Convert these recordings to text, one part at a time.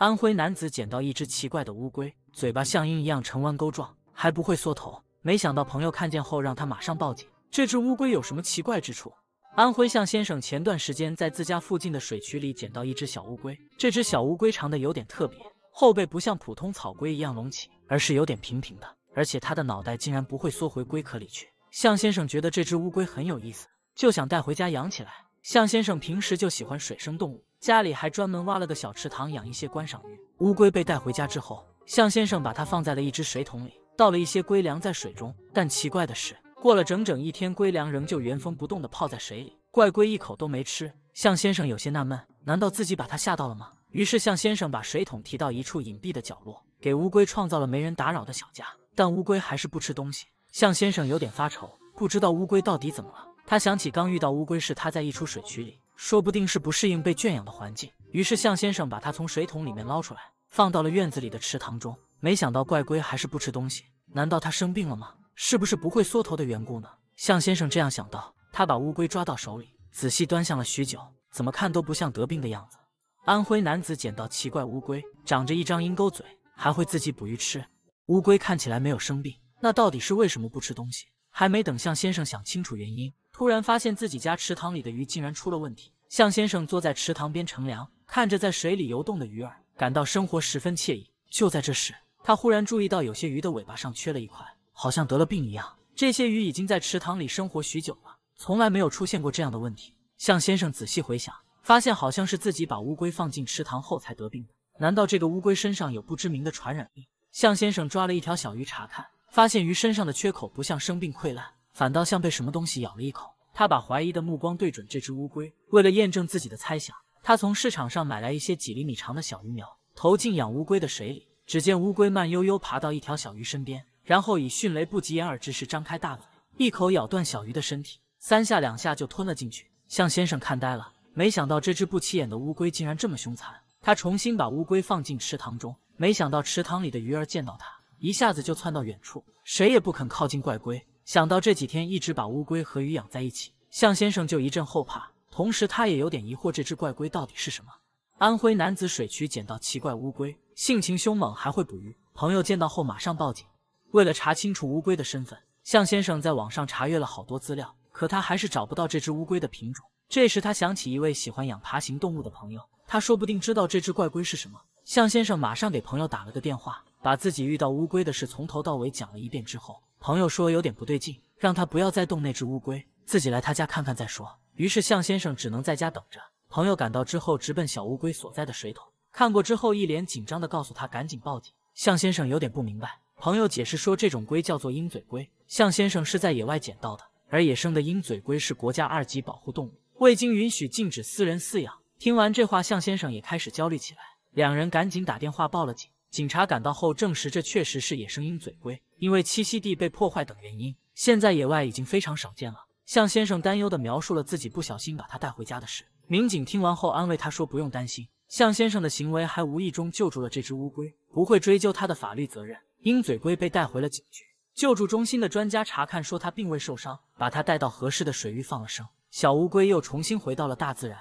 安徽男子捡到一只奇怪的乌龟，嘴巴像鹰一样呈弯钩状，还不会缩头。没想到朋友看见后，让他马上报警。这只乌龟有什么奇怪之处？安徽向先生前段时间在自家附近的水渠里捡到一只小乌龟，这只小乌龟长得有点特别，后背不像普通草龟一样隆起，而是有点平平的，而且它的脑袋竟然不会缩回龟壳里去。向先生觉得这只乌龟很有意思，就想带回家养起来。向先生平时就喜欢水生动物。家里还专门挖了个小池塘，养一些观赏鱼。乌龟被带回家之后，向先生把它放在了一只水桶里，倒了一些龟粮在水中。但奇怪的是，过了整整一天，龟粮仍旧原封不动的泡在水里，怪龟一口都没吃。向先生有些纳闷，难道自己把它吓到了吗？于是向先生把水桶提到一处隐蔽的角落，给乌龟创造了没人打扰的小家。但乌龟还是不吃东西，向先生有点发愁，不知道乌龟到底怎么了。他想起刚遇到乌龟时，他在一处水渠里。说不定是不适应被圈养的环境，于是向先生把它从水桶里面捞出来，放到了院子里的池塘中。没想到怪龟还是不吃东西，难道它生病了吗？是不是不会缩头的缘故呢？向先生这样想到，他把乌龟抓到手里，仔细端详了许久，怎么看都不像得病的样子。安徽男子捡到奇怪乌龟，长着一张鹰钩嘴，还会自己捕鱼吃。乌龟看起来没有生病，那到底是为什么不吃东西？还没等向先生想清楚原因，突然发现自己家池塘里的鱼竟然出了问题。向先生坐在池塘边乘凉，看着在水里游动的鱼儿，感到生活十分惬意。就在这时，他忽然注意到有些鱼的尾巴上缺了一块，好像得了病一样。这些鱼已经在池塘里生活许久了，从来没有出现过这样的问题。向先生仔细回想，发现好像是自己把乌龟放进池塘后才得病的。难道这个乌龟身上有不知名的传染病？向先生抓了一条小鱼查看。发现鱼身上的缺口不像生病溃烂，反倒像被什么东西咬了一口。他把怀疑的目光对准这只乌龟。为了验证自己的猜想，他从市场上买来一些几厘米长的小鱼苗，投进养乌龟的水里。只见乌龟慢悠悠爬到一条小鱼身边，然后以迅雷不及掩耳之势张开大嘴，一口咬断小鱼的身体，三下两下就吞了进去。向先生看呆了，没想到这只不起眼的乌龟竟然这么凶残。他重新把乌龟放进池塘中，没想到池塘里的鱼儿见到他，一下子就窜到远处，谁也不肯靠近怪龟。想到这几天一直把乌龟和鱼养在一起，向先生就一阵后怕。同时，他也有点疑惑，这只怪龟到底是什么？安徽男子水渠捡到奇怪乌龟，性情凶猛，还会捕鱼。朋友见到后马上报警。为了查清楚乌龟的身份，向先生在网上查阅了好多资料，可他还是找不到这只乌龟的品种。这时，他想起一位喜欢养爬行动物的朋友，他说不定知道这只怪龟是什么。向先生马上给朋友打了个电话。把自己遇到乌龟的事从头到尾讲了一遍之后，朋友说有点不对劲，让他不要再动那只乌龟，自己来他家看看再说。于是向先生只能在家等着。朋友赶到之后，直奔小乌龟所在的水桶，看过之后一脸紧张的告诉他赶紧报警。向先生有点不明白，朋友解释说这种龟叫做鹰嘴龟，向先生是在野外捡到的，而野生的鹰嘴龟是国家二级保护动物，未经允许禁止私人饲养。听完这话，向先生也开始焦虑起来，两人赶紧打电话报了警。警察赶到后证实，这确实是野生鹰嘴龟，因为栖息地被破坏等原因，现在野外已经非常少见了。向先生担忧的描述了自己不小心把它带回家的事。民警听完后安慰他说：“不用担心，向先生的行为还无意中救助了这只乌龟，不会追究他的法律责任。”鹰嘴龟被带回了警局救助中心的专家查看，说它并未受伤，把它带到合适的水域放了生。小乌龟又重新回到了大自然。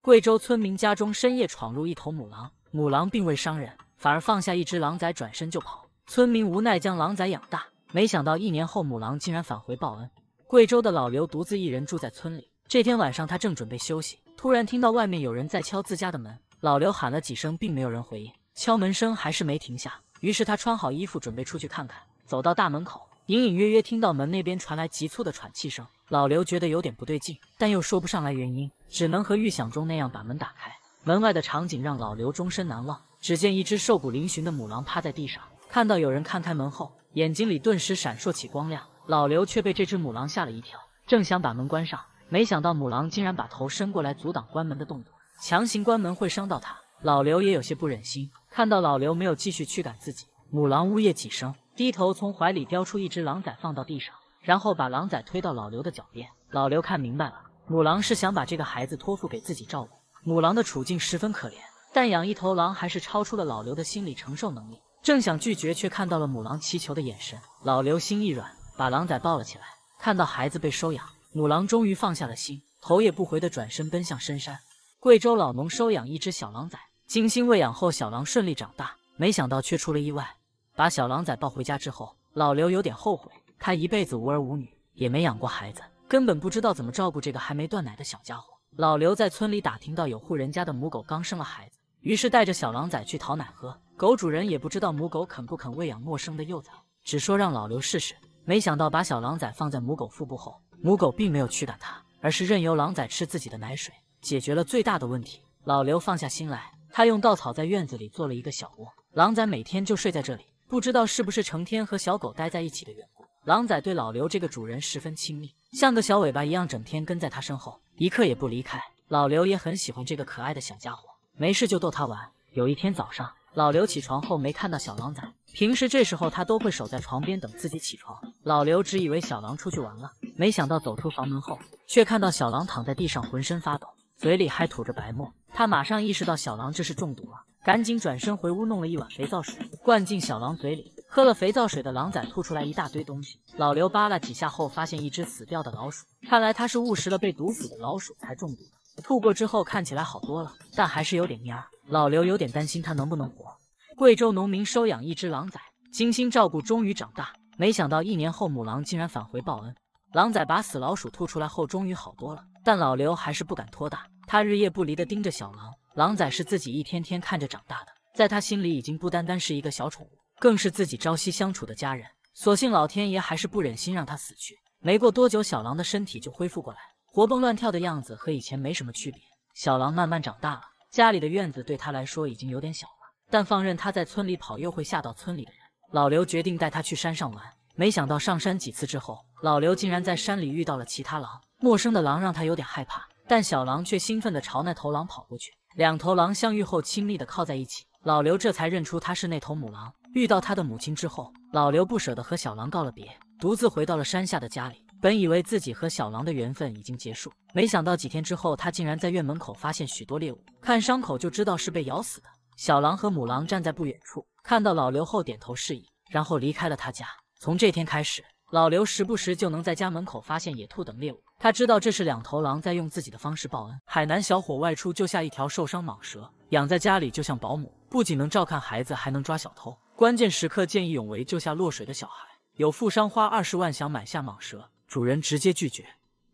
贵州村民家中深夜闯入一头母狼，母狼并未伤人。反而放下一只狼崽，转身就跑。村民无奈将狼崽养大，没想到一年后母狼竟然返回报恩。贵州的老刘独自一人住在村里。这天晚上，他正准备休息，突然听到外面有人在敲自家的门。老刘喊了几声，并没有人回应，敲门声还是没停下。于是他穿好衣服准备出去看看。走到大门口，隐隐约约听到门那边传来急促的喘气声。老刘觉得有点不对劲，但又说不上来原因，只能和预想中那样把门打开。门外的场景让老刘终身难忘。只见一只瘦骨嶙峋的母狼趴在地上，看到有人看开门后，眼睛里顿时闪烁起光亮。老刘却被这只母狼吓了一跳，正想把门关上，没想到母狼竟然把头伸过来阻挡关门的动作，强行关门会伤到它。老刘也有些不忍心，看到老刘没有继续驱赶自己，母狼呜咽几声，低头从怀里叼出一只狼崽放到地上，然后把狼崽推到老刘的脚边。老刘看明白了，母狼是想把这个孩子托付给自己照顾。母狼的处境十分可怜。但养一头狼还是超出了老刘的心理承受能力，正想拒绝，却看到了母狼祈求的眼神，老刘心一软，把狼崽抱了起来。看到孩子被收养，母狼终于放下了心，头也不回的转身奔向深山。贵州老农收养一只小狼崽，精心喂养后，小狼顺利长大，没想到却出了意外。把小狼崽抱回家之后，老刘有点后悔，他一辈子无儿无女，也没养过孩子，根本不知道怎么照顾这个还没断奶的小家伙。老刘在村里打听到有户人家的母狗刚生了孩子。于是带着小狼崽去讨奶喝，狗主人也不知道母狗肯不肯喂养陌生的幼崽，只说让老刘试试。没想到把小狼崽放在母狗腹部后，母狗并没有驱赶它，而是任由狼崽吃自己的奶水，解决了最大的问题。老刘放下心来，他用稻草在院子里做了一个小窝，狼崽每天就睡在这里。不知道是不是成天和小狗待在一起的缘故，狼崽对老刘这个主人十分亲密，像个小尾巴一样，整天跟在他身后，一刻也不离开。老刘也很喜欢这个可爱的小家伙。没事就逗他玩。有一天早上，老刘起床后没看到小狼崽，平时这时候他都会守在床边等自己起床。老刘只以为小狼出去玩了，没想到走出房门后，却看到小狼躺在地上，浑身发抖，嘴里还吐着白沫。他马上意识到小狼这是中毒了，赶紧转身回屋弄了一碗肥皂水，灌进小狼嘴里。喝了肥皂水的狼崽吐出来一大堆东西，老刘扒拉几下后，发现一只死掉的老鼠，看来他是误食了被毒死的老鼠才中毒的。吐过之后看起来好多了，但还是有点蔫。儿。老刘有点担心他能不能活。贵州农民收养一只狼崽，精心照顾，终于长大。没想到一年后母狼竟然返回报恩。狼崽把死老鼠吐出来后，终于好多了。但老刘还是不敢托大，他日夜不离的盯着小狼。狼崽是自己一天天看着长大的，在他心里已经不单单是一个小宠物，更是自己朝夕相处的家人。所幸老天爷还是不忍心让他死去。没过多久，小狼的身体就恢复过来。活蹦乱跳的样子和以前没什么区别。小狼慢慢长大了，家里的院子对他来说已经有点小了，但放任他在村里跑又会吓到村里的人。老刘决定带他去山上玩。没想到上山几次之后，老刘竟然在山里遇到了其他狼。陌生的狼让他有点害怕，但小狼却兴奋地朝那头狼跑过去。两头狼相遇后，亲密地靠在一起。老刘这才认出他是那头母狼。遇到他的母亲之后，老刘不舍得和小狼告了别，独自回到了山下的家里。本以为自己和小狼的缘分已经结束，没想到几天之后，他竟然在院门口发现许多猎物，看伤口就知道是被咬死的。小狼和母狼站在不远处，看到老刘后点头示意，然后离开了他家。从这天开始，老刘时不时就能在家门口发现野兔等猎物，他知道这是两头狼在用自己的方式报恩。海南小伙外出救下一条受伤蟒蛇，养在家里就像保姆，不仅能照看孩子，还能抓小偷。关键时刻见义勇为救下落水的小孩，有富商花二十万想买下蟒蛇。主人直接拒绝。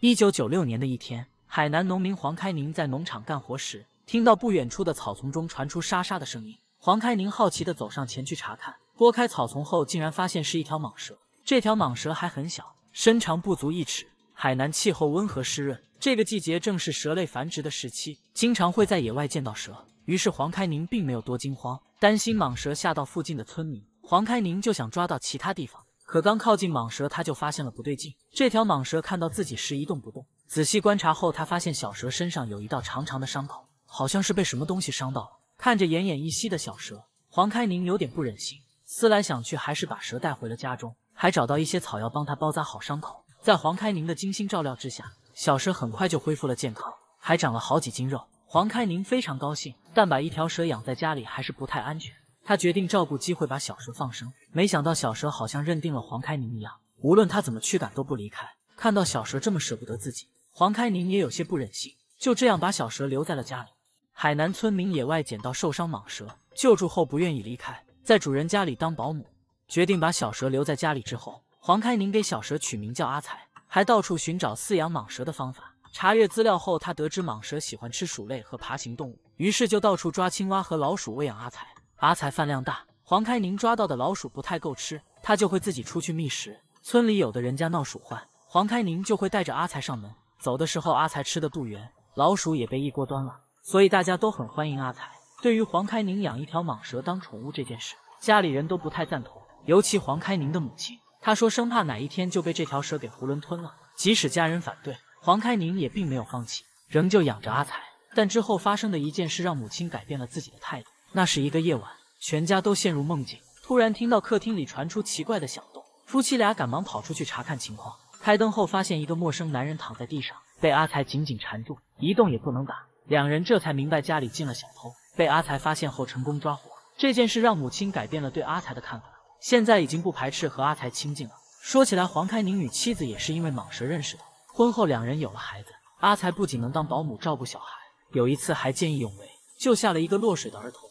一九九六年的一天，海南农民黄开宁在农场干活时，听到不远处的草丛中传出沙沙的声音。黄开宁好奇地走上前去查看，拨开草丛后，竟然发现是一条蟒蛇。这条蟒蛇还很小，身长不足一尺。海南气候温和湿润，这个季节正是蛇类繁殖的时期，经常会在野外见到蛇。于是黄开宁并没有多惊慌，担心蟒蛇吓到附近的村民，黄开宁就想抓到其他地方。可刚靠近蟒蛇，他就发现了不对劲。这条蟒蛇看到自己时一动不动。仔细观察后，他发现小蛇身上有一道长长的伤口，好像是被什么东西伤到了。看着奄奄一息的小蛇，黄开宁有点不忍心。思来想去，还是把蛇带回了家中，还找到一些草药帮他包扎好伤口。在黄开宁的精心照料之下，小蛇很快就恢复了健康，还长了好几斤肉。黄开宁非常高兴，但把一条蛇养在家里还是不太安全。他决定照顾机会把小蛇放生，没想到小蛇好像认定了黄开宁一样，无论他怎么驱赶都不离开。看到小蛇这么舍不得自己，黄开宁也有些不忍心，就这样把小蛇留在了家里。海南村民野外捡到受伤蟒蛇，救助后不愿意离开，在主人家里当保姆。决定把小蛇留在家里之后，黄开宁给小蛇取名叫阿才，还到处寻找饲养蟒蛇的方法。查阅资料后，他得知蟒蛇喜欢吃鼠类和爬行动物，于是就到处抓青蛙和老鼠喂养阿才。阿才饭量大，黄开宁抓到的老鼠不太够吃，他就会自己出去觅食。村里有的人家闹鼠患，黄开宁就会带着阿才上门。走的时候，阿才吃的不圆，老鼠也被一锅端了，所以大家都很欢迎阿才。对于黄开宁养一条蟒蛇当宠物这件事，家里人都不太赞同，尤其黄开宁的母亲，他说生怕哪一天就被这条蛇给囫囵吞了。即使家人反对，黄开宁也并没有放弃，仍旧养着阿才。但之后发生的一件事让母亲改变了自己的态度。那是一个夜晚，全家都陷入梦境，突然听到客厅里传出奇怪的响动，夫妻俩赶忙跑出去查看情况。开灯后发现一个陌生男人躺在地上，被阿才紧紧缠住，一动也不能打。两人这才明白家里进了小偷，被阿才发现后成功抓获。这件事让母亲改变了对阿才的看法，现在已经不排斥和阿才亲近了。说起来，黄开宁与妻子也是因为蟒蛇认识的。婚后两人有了孩子，阿才不仅能当保姆照顾小孩，有一次还见义勇为，救下了一个落水的儿童。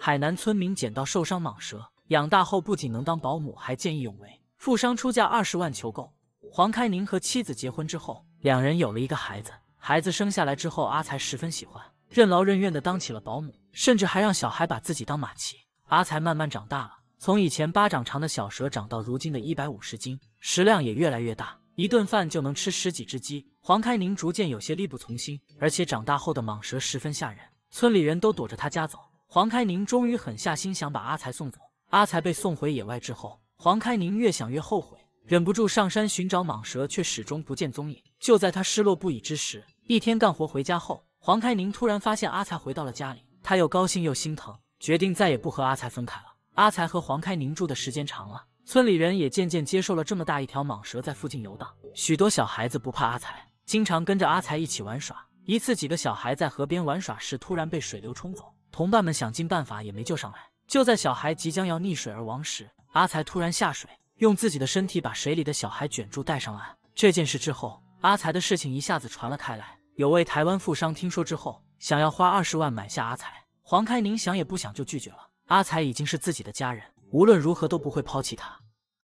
海南村民捡到受伤蟒蛇，养大后不仅能当保姆，还见义勇为。富商出价二十万求购。黄开宁和妻子结婚之后，两人有了一个孩子。孩子生下来之后，阿才十分喜欢，任劳任怨的当起了保姆，甚至还让小孩把自己当马骑。阿才慢慢长大了，从以前巴掌长的小蛇长到如今的一百五十斤，食量也越来越大，一顿饭就能吃十几只鸡。黄开宁逐渐有些力不从心，而且长大后的蟒蛇十分吓人，村里人都躲着他家走。黄开宁终于狠下心，想把阿才送走。阿才被送回野外之后，黄开宁越想越后悔，忍不住上山寻找蟒蛇，却始终不见踪影。就在他失落不已之时，一天干活回家后，黄开宁突然发现阿才回到了家里，他又高兴又心疼，决定再也不和阿才分开了。阿才和黄开宁住的时间长了，村里人也渐渐接受了这么大一条蟒蛇在附近游荡，许多小孩子不怕阿才，经常跟着阿才一起玩耍。一次，几个小孩在河边玩耍时，突然被水流冲走。同伴们想尽办法也没救上来。就在小孩即将要溺水而亡时，阿才突然下水，用自己的身体把水里的小孩卷住带上了岸。这件事之后，阿才的事情一下子传了开来。有位台湾富商听说之后，想要花二十万买下阿才。黄开宁想也不想就拒绝了。阿才已经是自己的家人，无论如何都不会抛弃他。